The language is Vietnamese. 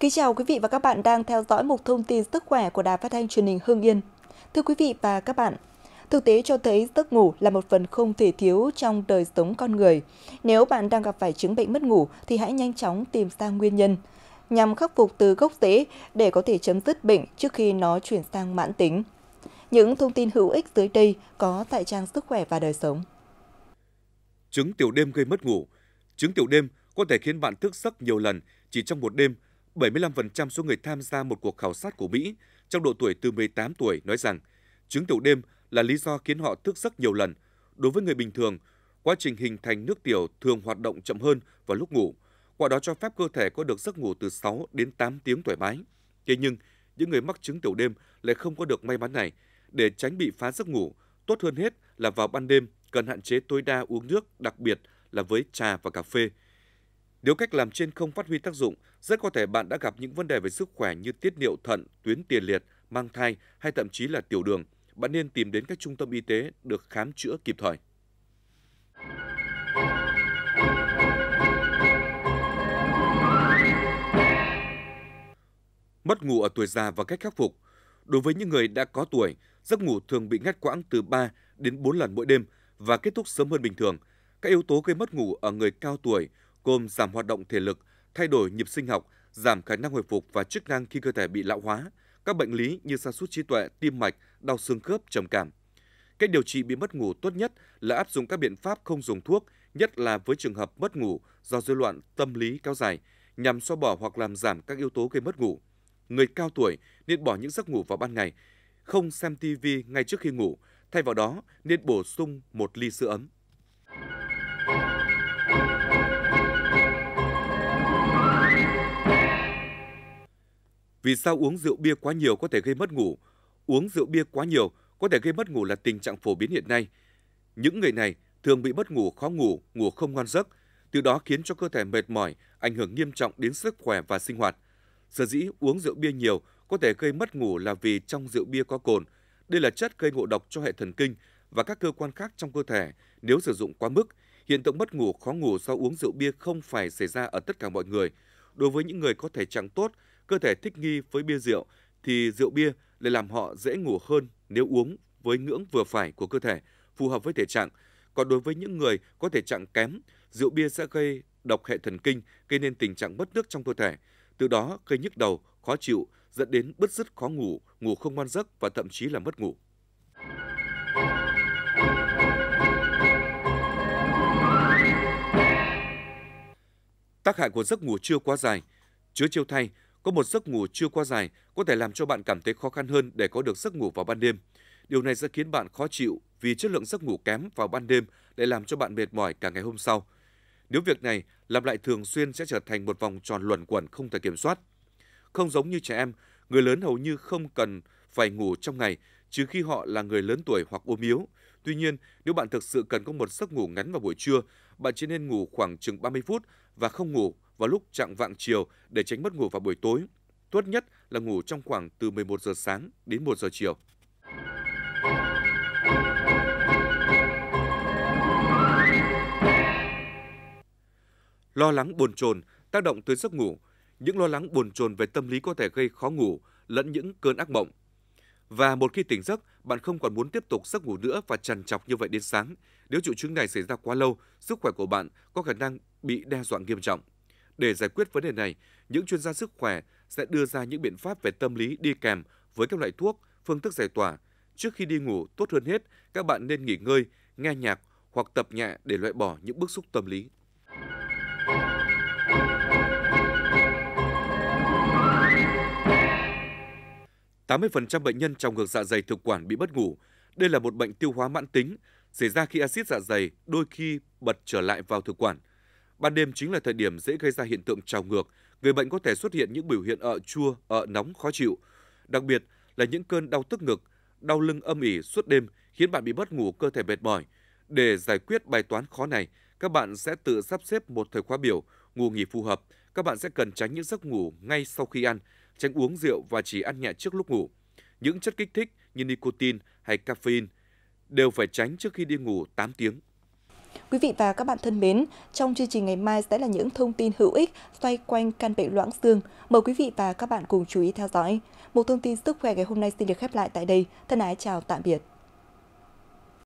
Kính chào quý vị và các bạn đang theo dõi một thông tin sức khỏe của Đài Phát thanh Truyền hình Hưng Yên. Thưa quý vị và các bạn, thực tế cho thấy giấc ngủ là một phần không thể thiếu trong đời sống con người. Nếu bạn đang gặp phải chứng bệnh mất ngủ thì hãy nhanh chóng tìm ra nguyên nhân nhằm khắc phục từ gốc rễ để có thể chấm dứt bệnh trước khi nó chuyển sang mãn tính. Những thông tin hữu ích dưới đây có tại trang Sức khỏe và đời sống. Chứng tiểu đêm gây mất ngủ Chứng tiểu đêm có thể khiến bạn thức giấc nhiều lần chỉ trong một đêm – 75% số người tham gia một cuộc khảo sát của Mỹ trong độ tuổi từ 18 tuổi nói rằng chứng tiểu đêm là lý do khiến họ thức giấc nhiều lần. Đối với người bình thường, quá trình hình thành nước tiểu thường hoạt động chậm hơn vào lúc ngủ, qua đó cho phép cơ thể có được giấc ngủ từ 6 đến 8 tiếng thoải mái. Thế nhưng, những người mắc chứng tiểu đêm lại không có được may mắn này. Để tránh bị phá giấc ngủ, tốt hơn hết là vào ban đêm cần hạn chế tối đa uống nước, đặc biệt là với trà và cà phê – nếu cách làm trên không phát huy tác dụng, rất có thể bạn đã gặp những vấn đề về sức khỏe như tiết niệu thận, tuyến tiền liệt, mang thai hay thậm chí là tiểu đường. Bạn nên tìm đến các trung tâm y tế được khám chữa kịp thời. Mất ngủ ở tuổi già và cách khắc phục. Đối với những người đã có tuổi, giấc ngủ thường bị ngắt quãng từ 3 đến 4 lần mỗi đêm và kết thúc sớm hơn bình thường. Các yếu tố gây mất ngủ ở người cao tuổi – gồm giảm hoạt động thể lực, thay đổi nhịp sinh học, giảm khả năng hồi phục và chức năng khi cơ thể bị lão hóa, các bệnh lý như sa sút trí tuệ, tim mạch, đau xương khớp, trầm cảm. Cách điều trị bị mất ngủ tốt nhất là áp dụng các biện pháp không dùng thuốc, nhất là với trường hợp mất ngủ do rối loạn tâm lý kéo dài, nhằm xóa bỏ hoặc làm giảm các yếu tố gây mất ngủ. Người cao tuổi nên bỏ những giấc ngủ vào ban ngày, không xem TV ngay trước khi ngủ, thay vào đó nên bổ sung một ly sữa ấm. Vì sao uống rượu bia quá nhiều có thể gây mất ngủ? Uống rượu bia quá nhiều có thể gây mất ngủ là tình trạng phổ biến hiện nay. Những người này thường bị mất ngủ, khó ngủ, ngủ không ngon giấc, từ đó khiến cho cơ thể mệt mỏi, ảnh hưởng nghiêm trọng đến sức khỏe và sinh hoạt. Sở dĩ uống rượu bia nhiều có thể gây mất ngủ là vì trong rượu bia có cồn. Đây là chất gây ngộ độc cho hệ thần kinh và các cơ quan khác trong cơ thể nếu sử dụng quá mức. Hiện tượng mất ngủ, khó ngủ do uống rượu bia không phải xảy ra ở tất cả mọi người. Đối với những người có thể trạng tốt cơ thể thích nghi với bia rượu thì rượu bia lại làm họ dễ ngủ hơn nếu uống với ngưỡng vừa phải của cơ thể, phù hợp với thể trạng. Còn đối với những người có thể trạng kém, rượu bia sẽ gây độc hệ thần kinh, gây nên tình trạng mất nước trong cơ thể, từ đó gây nhức đầu, khó chịu, dẫn đến bứt rứt khó ngủ, ngủ không ngon giấc và thậm chí là mất ngủ. Tác hại của giấc ngủ chưa quá dài, chứa chiêu thay, có một giấc ngủ chưa qua dài có thể làm cho bạn cảm thấy khó khăn hơn để có được giấc ngủ vào ban đêm. Điều này sẽ khiến bạn khó chịu vì chất lượng giấc ngủ kém vào ban đêm để làm cho bạn mệt mỏi cả ngày hôm sau. Nếu việc này làm lại thường xuyên sẽ trở thành một vòng tròn luẩn quẩn không thể kiểm soát. Không giống như trẻ em, người lớn hầu như không cần phải ngủ trong ngày trừ khi họ là người lớn tuổi hoặc ốm yếu. Tuy nhiên, nếu bạn thực sự cần có một giấc ngủ ngắn vào buổi trưa, bạn chỉ nên ngủ khoảng chừng 30 phút và không ngủ vào lúc chạng vạng chiều để tránh mất ngủ vào buổi tối. Tốt nhất là ngủ trong khoảng từ 11 giờ sáng đến 1 giờ chiều. Lo lắng bồn chồn tác động tới giấc ngủ, những lo lắng bồn chồn về tâm lý có thể gây khó ngủ lẫn những cơn ác mộng. Và một khi tỉnh giấc, bạn không còn muốn tiếp tục giấc ngủ nữa và trằn trọc như vậy đến sáng, nếu triệu chứng này xảy ra quá lâu, sức khỏe của bạn có khả năng bị đe dọa nghiêm trọng. Để giải quyết vấn đề này, những chuyên gia sức khỏe sẽ đưa ra những biện pháp về tâm lý đi kèm với các loại thuốc, phương thức giải tỏa. Trước khi đi ngủ, tốt hơn hết, các bạn nên nghỉ ngơi, nghe nhạc hoặc tập nhẹ để loại bỏ những bức xúc tâm lý. Tám 80% bệnh nhân trong ngược dạ dày thực quản bị mất ngủ. Đây là một bệnh tiêu hóa mãn tính, xảy ra khi axit dạ dày đôi khi bật trở lại vào thực quản. Ban đêm chính là thời điểm dễ gây ra hiện tượng trào ngược, người bệnh có thể xuất hiện những biểu hiện ợ chua, ợ nóng khó chịu, đặc biệt là những cơn đau tức ngực, đau lưng âm ỉ suốt đêm khiến bạn bị mất ngủ, cơ thể mệt mỏi. Để giải quyết bài toán khó này, các bạn sẽ tự sắp xếp một thời khóa biểu ngủ nghỉ phù hợp. Các bạn sẽ cần tránh những giấc ngủ ngay sau khi ăn, tránh uống rượu và chỉ ăn nhẹ trước lúc ngủ. Những chất kích thích như nicotine hay caffeine đều phải tránh trước khi đi ngủ 8 tiếng. Quý vị và các bạn thân mến, trong chương trình ngày mai sẽ là những thông tin hữu ích xoay quanh căn bệnh loãng xương. Mời quý vị và các bạn cùng chú ý theo dõi. Một thông tin sức khỏe ngày hôm nay xin được khép lại tại đây. Thân ái chào tạm biệt.